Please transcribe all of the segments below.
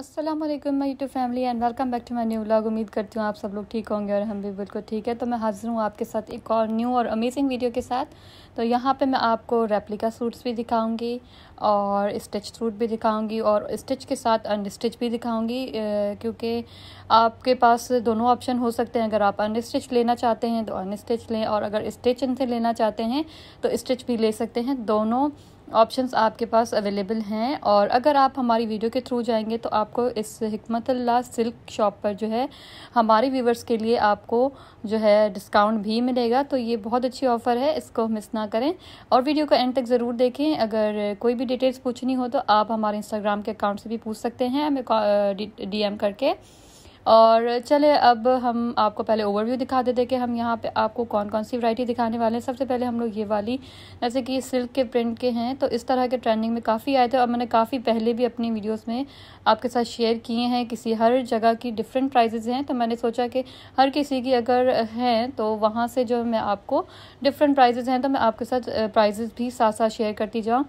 Aslam my YouTube family and welcome back to my new vlog उम्मीद करती हूँ आप सब लोग ठीक होंगे और हम भी बिल्कुल ठीक है तो मैं हाजिर हूँ आपके साथ एक और न्यू और अमेजिंग वीडियो के साथ तो यहाँ पे मैं आपको रेप्लिका सूट्स भी दिखाऊंगी और स्टिच सूट भी दिखाऊंगी और स्टिच के साथ अनस्टिच भी दिखाऊंगी क्योंकि आपके पास दोनों ऑप्शन हो सकते हैं अगर आप अनस्टिच लेना चाहते हैं तो अनस्टिच लें और अगर स्टिच इनसे लेना चाहते हैं तो स्टिच भी ले सकते हैं दोनों ऑप्शंस आपके पास अवेलेबल हैं और अगर आप हमारी वीडियो के थ्रू जाएंगे तो आपको इस हमतल्ला सिल्क शॉप पर जो है हमारे व्यूवर्स के लिए आपको जो है डिस्काउंट भी मिलेगा तो ये बहुत अच्छी ऑफ़र है इसको मिस ना करें और वीडियो को एंड तक ज़रूर देखें अगर कोई भी डिटेल्स पूछनी हो तो आप हमारे इंस्टाग्राम के अकाउंट से भी पूछ सकते हैं हमें डी करके और चले अब हम आपको पहले ओवरव्यू दिखा देते कि हम यहाँ पे आपको कौन कौन सी वैरायटी दिखाने वाले हैं सबसे पहले हम लोग ये वाली जैसे कि सिल्क के प्रिंट के हैं तो इस तरह के ट्रेंडिंग में काफ़ी आए थे और मैंने काफ़ी पहले भी अपनी वीडियोस में आपके साथ शेयर किए हैं किसी हर जगह की डिफरेंट प्राइजेज़ हैं तो मैंने सोचा कि हर किसी की अगर हैं तो वहाँ से जो मैं आपको डिफरेंट प्राइजेज़ हैं तो मैं आपके साथ प्राइजेज़ भी साथ साथ शेयर करती जाऊँ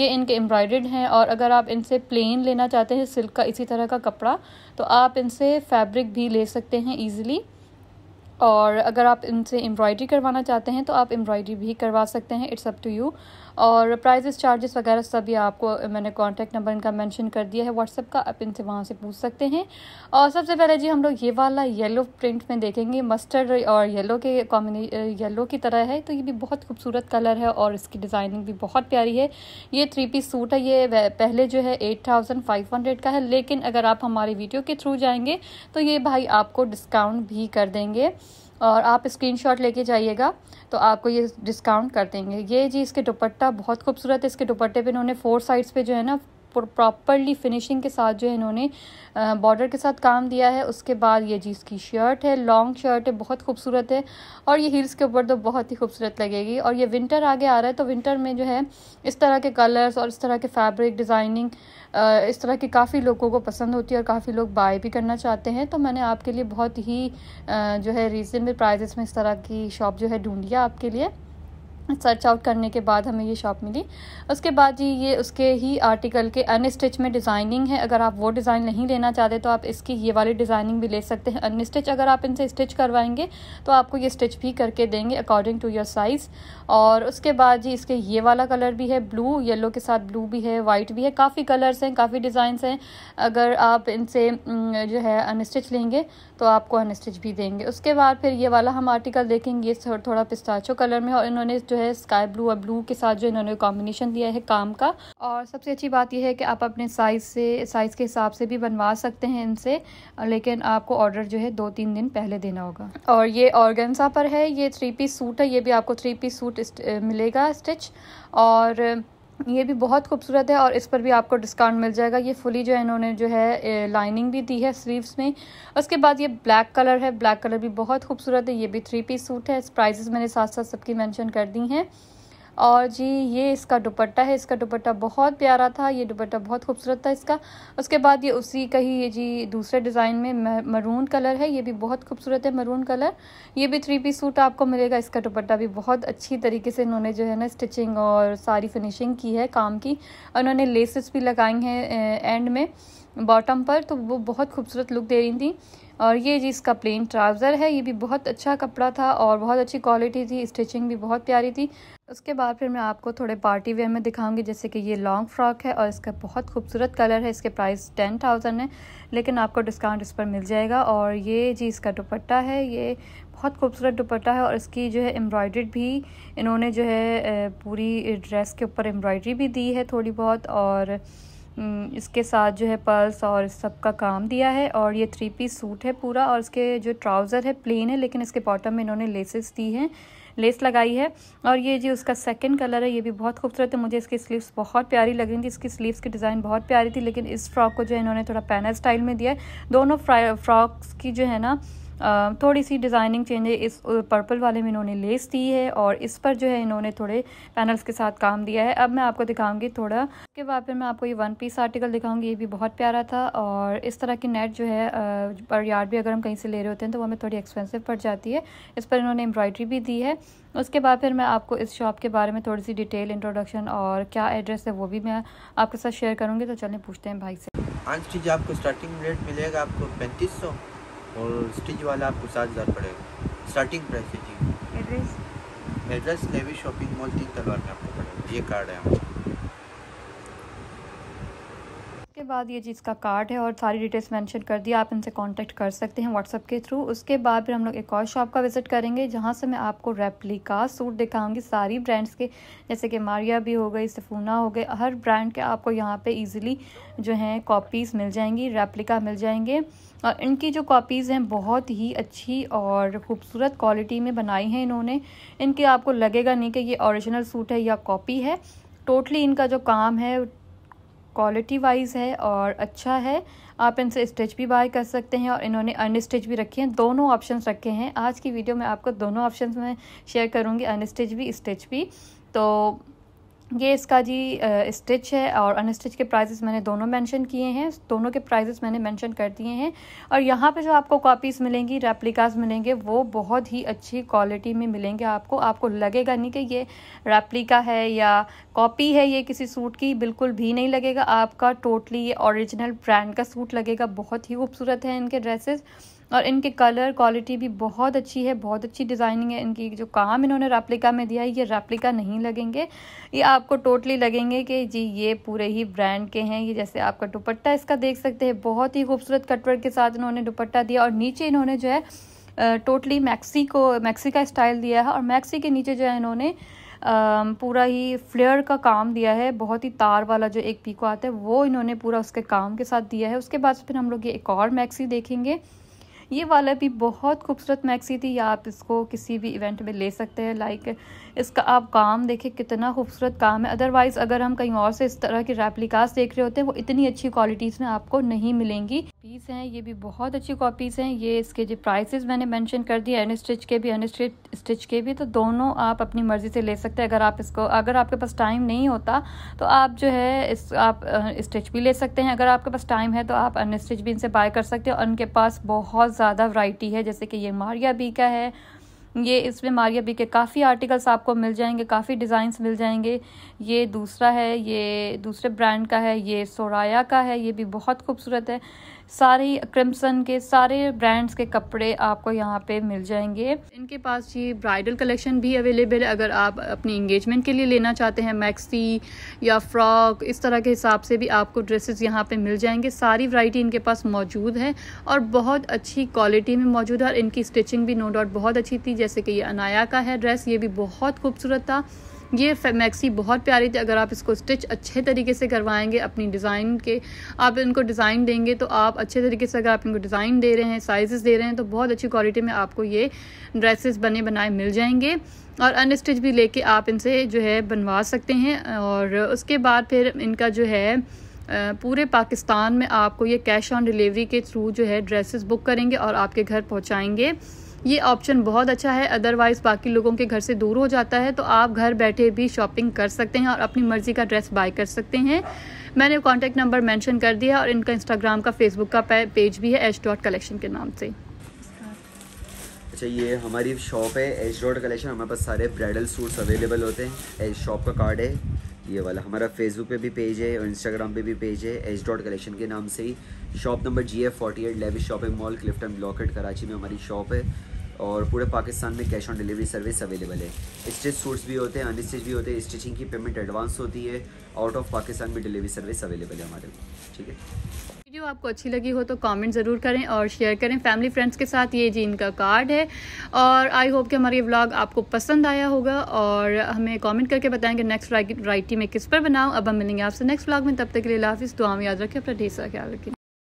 ये इनके एम्ब्रॉयड हैं और अगर आप इनसे प्लेन लेना चाहते हैं सिल्क का इसी तरह का कपड़ा तो आप इनसे फैब्रिक भी ले सकते हैं ईज़िली और अगर आप इनसे एम्ब्रॉयडरी करवाना चाहते हैं तो आप एम्ब्रॉयडरी भी करवा सकते हैं इट्स अप टू यू और प्राइजेस चार्जेस वगैरह सभी आपको मैंने कॉन्टैक्ट नंबर इनका मैंशन कर दिया है व्हाट्सअप का आप इनसे वहाँ से पूछ सकते हैं और सबसे पहले जी हम लोग ये वाला येलो प्रिंट में देखेंगे मस्टर्ड और येलो के कॉम्बिने येलो की तरह है तो ये भी बहुत खूबसूरत कलर है और इसकी डिज़ाइनिंग भी बहुत प्यारी है ये थ्री पीस सूट है ये पहले जो है एट थाउजेंड फाइव हंड्रेड का है लेकिन अगर आप हमारी वीडियो के थ्रू जाएंगे तो ये भाई आपको डिस्काउंट भी कर देंगे और आप स्क्रीनशॉट लेके जाइएगा तो आपको ये डिस्काउंट कर देंगे ये जी इसके दुपट्टा बहुत खूबसूरत है इसके दुपट्टे पे इन्होंने फोर साइड्स पे जो है ना प्रॉपरली फिनिशिंग के साथ जो है इन्होंने बॉर्डर के साथ काम दिया है उसके बाद ये जी इसकी शर्ट है लॉन्ग शर्ट है बहुत खूबसूरत है और ये हील्स के ऊपर तो बहुत ही खूबसूरत लगेगी और ये विंटर आगे आ रहा है तो विंटर में जो है इस तरह के कलर्स और इस तरह के फैब्रिक डिज़ाइनिंग इस तरह की काफ़ी लोगों को पसंद होती है और काफ़ी लोग बाय भी करना चाहते हैं तो मैंने आपके लिए बहुत ही जो है रीज़नेबल प्राइजेस में इस तरह की शॉप जो है ढूँढिया आपके लिए सर्च आउट करने के बाद हमें ये शॉप मिली उसके बाद जी ये उसके ही आर्टिकल के अन स्टिच में डिज़ाइनिंग है अगर आप वो डिज़ाइन नहीं लेना चाहते तो आप इसकी ये वाली डिज़ाइनिंग भी ले सकते हैं अन स्टिच अगर आप इनसे स्टिच करवाएंगे तो आपको ये स्टिच भी करके देंगे अकॉर्डिंग टू योर साइज़ और उसके बाद जी इसके ये वाला कलर भी है ब्लू येलो के साथ ब्लू भी है वाइट भी है काफ़ी कलर्स हैं काफ़ी डिज़ाइन हैं अगर आप इनसे जो है अन स्टिच लेंगे तो आपको अन स्टिच भी देंगे उसके बाद फिर ये वाला हम आर्टिकल देखेंगे ये थोड़ा पिस्ताचो कलर में और इन्होंने जो है स्काई ब्लू और ब्लू के साथ जो इन्होंने कॉम्बिनेशन दिया है काम का और सबसे अच्छी बात यह है कि आप अपने साइज़ से साइज़ के हिसाब से भी बनवा सकते हैं इनसे लेकिन आपको ऑर्डर जो है दो तीन दिन पहले देना होगा और ये ऑर्गेन्सा पर है ये थ्री पीस सूट है ये भी आपको थ्री पीस सूट मिलेगा स्टिच और ये भी बहुत खूबसूरत है और इस पर भी आपको डिस्काउंट मिल जाएगा ये फुली जो है इन्होंने जो है लाइनिंग भी दी है स्लीव्स में उसके बाद ये ब्लैक कलर है ब्लैक कलर भी बहुत खूबसूरत है ये भी थ्री पीस सूट है प्राइजेस मैंने साथ साथ सबकी मैंशन कर दी हैं और जी ये इसका दुपट्टा है इसका दुपट्टा बहुत प्यारा था ये दुपट्टा बहुत खूबसूरत था इसका उसके बाद ये उसी का ही ये जी दूसरे डिज़ाइन में मरून कलर है ये भी बहुत खूबसूरत है मरून कलर ये भी थ्री पीस सूट आपको मिलेगा इसका दुपट्टा भी बहुत अच्छी तरीके से इन्होंने जो है ना स्टिचिंग और सारी फिनिशिंग की है काम की उन्होंने लेसेस भी लगाई हैं एंड में बॉटम पर तो वो बहुत खूबसूरत लुक दे रही थी और ये जी इसका प्लेन ट्राउज़र है ये भी बहुत अच्छा कपड़ा था और बहुत अच्छी क्वालिटी थी स्टिचिंग भी बहुत प्यारी थी उसके बाद फिर मैं आपको थोड़े पार्टी वेयर में दिखाऊंगी जैसे कि ये लॉन्ग फ्रॉक है और इसका बहुत खूबसूरत कलर है इसके प्राइस टेन थाउजेंड है लेकिन आपको डिस्काउंट इस पर मिल जाएगा और ये जी इसका दुपट्टा है ये बहुत खूबसूरत दुपट्टा है और इसकी जो है एम्ब्रॉयड्री भी इन्होंने जो है पूरी ड्रेस के ऊपर एम्ब्रॉयड्री भी दी है थोड़ी बहुत और हम्म, इसके साथ जो है पर्स और सब का काम दिया है और ये थ्री पीस सूट है पूरा और इसके जो ट्राउज़र है प्लेन है लेकिन इसके बॉटम में इन्होंने लेसेस दी हैं लेस लगाई है और ये जी उसका सेकंड कलर है ये भी बहुत खूबसूरत है मुझे इसकी स्लीव्स बहुत प्यारी लग रही थी इसकी स्लीव्स की डिज़ाइन बहुत प्यारी थी लेकिन इस फ्रॉक को जो है इन्होंने थोड़ा पैना स्टाइल में दिया है दोनों फ्रॉक्स की जो है ना थोड़ी सी डिज़ाइनिंग है इस पर्पल वाले में इन्होंने लेस दी है और इस पर जो है इन्होंने थोड़े पैनल्स के साथ काम दिया है अब मैं आपको दिखाऊंगी थोड़ा के बाद फिर मैं आपको ये वन पीस आर्टिकल दिखाऊंगी ये भी बहुत प्यारा था और इस तरह की नेट जो है पर यार्ड भी अगर हम कहीं से ले रहे होते हैं तो वह हमें थोड़ी एक्सपेंसिव पड़ जाती है इस पर इन्होंने एम्ब्रॉयड्री भी दी है उसके बाद फिर मैं आपको इस शॉप के बारे में थोड़ी सी डिटेल इंट्रोडक्शन और क्या एड्रेस है वो भी मैं आपके साथ शेयर करूँगी तो चलें पूछते हैं भाई से आज चीज़ आपको स्टार्टिंग रेट मिलेगा आपको पैंतीस सौ और स्टिच वाला आपको सात हज़ार पड़ेगा स्टार्टिंग प्राइस है जी address address navy shopping mall Teen Talwar में आपको पड़ेगा ये कार्ड है हमारा के बाद ये चीज़ का कार्ड है और सारी डिटेल्स मेंशन कर दिया आप इनसे कांटेक्ट कर सकते हैं व्हाट्सअप के थ्रू उसके बाद फिर हम लोग एक और शॉप का विजिट करेंगे जहाँ से मैं आपको रेप्लिका सूट दिखाऊंगी सारी ब्रांड्स के जैसे कि मारिया भी हो गई सफूना हो गए हर ब्रांड के आपको यहाँ पर ईजिली जो हैं कॉपीज़ मिल जाएंगी रेप्लिका मिल जाएंगे और इनकी जो कॉपीज़ हैं बहुत ही अच्छी और ख़ूबसूरत क्वालिटी में बनाई हैं इन्होंने इनके आपको लगेगा नहीं कि ये ओरिजिनल सूट है या कॉपी है टोटली इनका जो काम है क्वालिटी वाइज है और अच्छा है आप इनसे स्टिच भी बाय कर सकते हैं और इन्होंने अन स्टिच भी रखे हैं दोनों ऑप्शन रखे हैं आज की वीडियो में आपको दोनों ऑप्शन में शेयर करूँगी अन स्टिच भी स्टिच भी तो ये इसका जी स्टिच है और अनस्टिच के प्राइसेस मैंने दोनों मेंशन किए हैं दोनों के प्राइसेस मैंने मेंशन कर दिए हैं और यहाँ पे जो आपको कॉपीज़ मिलेंगी रेप्लिकास मिलेंगे वो बहुत ही अच्छी क्वालिटी में मिलेंगे आपको आपको लगेगा नहीं कि ये रेप्लिका है या कॉपी है ये किसी सूट की बिल्कुल भी नहीं लगेगा आपका टोटली ये ओरिजिनल ब्रांड का सूट लगेगा बहुत ही खूबसूरत है इनके ड्रेसेस और इनके कलर क्वालिटी भी बहुत अच्छी है बहुत अच्छी डिज़ाइनिंग है इनकी जो काम इन्होंने रेप्लिका में दिया है ये रेप्लिका नहीं लगेंगे ये आपको टोटली लगेंगे कि जी ये पूरे ही ब्रांड के हैं ये जैसे आपका दुपट्टा इसका देख सकते हैं बहुत ही खूबसूरत कटवर्क के साथ इन्होंने दुपट्टा दिया और नीचे इन्होंने जो है टोटली मैक्सी को मैक्सी का स्टाइल दिया है और मैक्सी के नीचे जो है इन्होंने पूरा ही फ्लेयर का काम दिया है बहुत ही तार वाला जो एक पीको आता है वो इन्होंने पूरा उसके काम के साथ दिया है उसके बाद फिर हम लोग ये एक और मैक्सी देखेंगे ये वाला भी बहुत खूबसूरत मैक्सी थी या आप इसको किसी भी इवेंट में ले सकते हैं लाइक इसका आप काम देखें कितना खूबसूरत काम है अदरवाइज़ अगर हम कहीं और से इस तरह की रेप्लिकास देख रहे होते हैं वो इतनी अच्छी क्वालिटीज़ में आपको नहीं मिलेंगी कॉपीज़ हैं ये भी बहुत अच्छी कॉपीज़ हैं ये इसके जो प्राइसेस मैंने मेंशन कर दिए अन स्टिच के भी अन स्टिच के भी तो दोनों आप अपनी मर्ज़ी से ले सकते हैं अगर आप इसको अगर आपके पास टाइम नहीं होता तो आप जो है इस आप स्टिच भी ले सकते हैं अगर आपके पास टाइम है तो आप अन स्टिच भी इनसे बाय कर सकते हैं और उनके पास बहुत ज़्यादा वराइटी है जैसे कि ये मारिया बी का है ये इसमें मारिया बी के काफ़ी आर्टिकल्स आपको मिल जाएंगे काफ़ी डिज़ाइंस मिल जाएंगे ये दूसरा है ये दूसरे ब्रांड का है ये सोराया का है ये भी बहुत खूबसूरत है सारे क्रिम्सन के सारे ब्रांड्स के कपड़े आपको यहाँ पे मिल जाएंगे इनके पास ये ब्राइडल कलेक्शन भी अवेलेबल है अगर आप अपनी इंगेजमेंट के लिए लेना चाहते हैं मैक्सी या फ्रॉक इस तरह के हिसाब से भी आपको ड्रेसेस यहाँ पे मिल जाएंगे सारी वराइटी इनके पास मौजूद है और बहुत अच्छी क्वालिटी में मौजूद है और इनकी स्टिचिंग भी नो डाउट बहुत अच्छी थी जैसे कि ये अनाया का है ड्रेस ये भी बहुत खूबसूरत था ये मैक्सी बहुत प्यारी थी अगर आप इसको स्टिच अच्छे तरीके से करवाएंगे अपनी डिज़ाइन के आप इनको डिज़ाइन देंगे तो आप अच्छे तरीके से अगर आप इनको डिज़ाइन दे रहे हैं साइज़ दे रहे हैं तो बहुत अच्छी क्वालिटी में आपको ये ड्रेसेस बने बनाए मिल जाएंगे और अनस्टिच भी लेके आप इनसे जो है बनवा सकते हैं और उसके बाद फिर इनका जो है पूरे पाकिस्तान में आपको ये कैश ऑन डिलीवरी के थ्रू जो है ड्रेसेस बुक करेंगे और आपके घर पहुँचाएँगे ये ऑप्शन बहुत अच्छा है अदरवाइज़ बाकी लोगों के घर से दूर हो जाता है तो आप घर बैठे भी शॉपिंग कर सकते हैं और अपनी मर्ज़ी का ड्रेस बाय कर सकते हैं मैंने कॉन्टैक्ट नंबर मैंशन कर दिया और इनका इंस्टाग्राम का फेसबुक का पेज भी है एच डॉट कलेक्शन के नाम से अच्छा ये हमारी शॉप है एच डॉट कलेक्शन हमारे पास सारे ब्राइडल सूट्स अवेलेबल होते हैं शॉप का कार्ड है ये वाला हमारा फेसबुक पे भी पेज है और इंस्टाग्राम पे भी पेज है एच डॉट कलेक्शन के नाम से ही shop number G F forty eight Levy shopping mall Clifton block eight Karachi में हमारी शॉप है और पूरे पाकिस्तान में cash on delivery service available है स्टिच सूट्स भी होते हैं अनस्टिच भी होते हैं स्टिचिंग की पेमेंट एडवांस होती है आउट ऑफ पाकिस्तान में डिलीवरी सर्विस अवेलेबल है हमारे ठीक है वीडियो आपको अच्छी लगी हो तो कमेंट ज़रूर करें और शेयर करें फैमिली फ्रेंड्स के साथ ये जी इनका कार्ड है और आई होप कि हमारा ये व्लॉग आपको पसंद आया होगा और हमें कमेंट करके बताएं कि नेक्स्ट राइटी में किस पर बनाऊं अब हम मिलेंगे आपसे नेक्स्ट व्लॉग में तब तक के लिए लाफिज़ दुआ में याद रखें अपना ढेर ख्याल रखें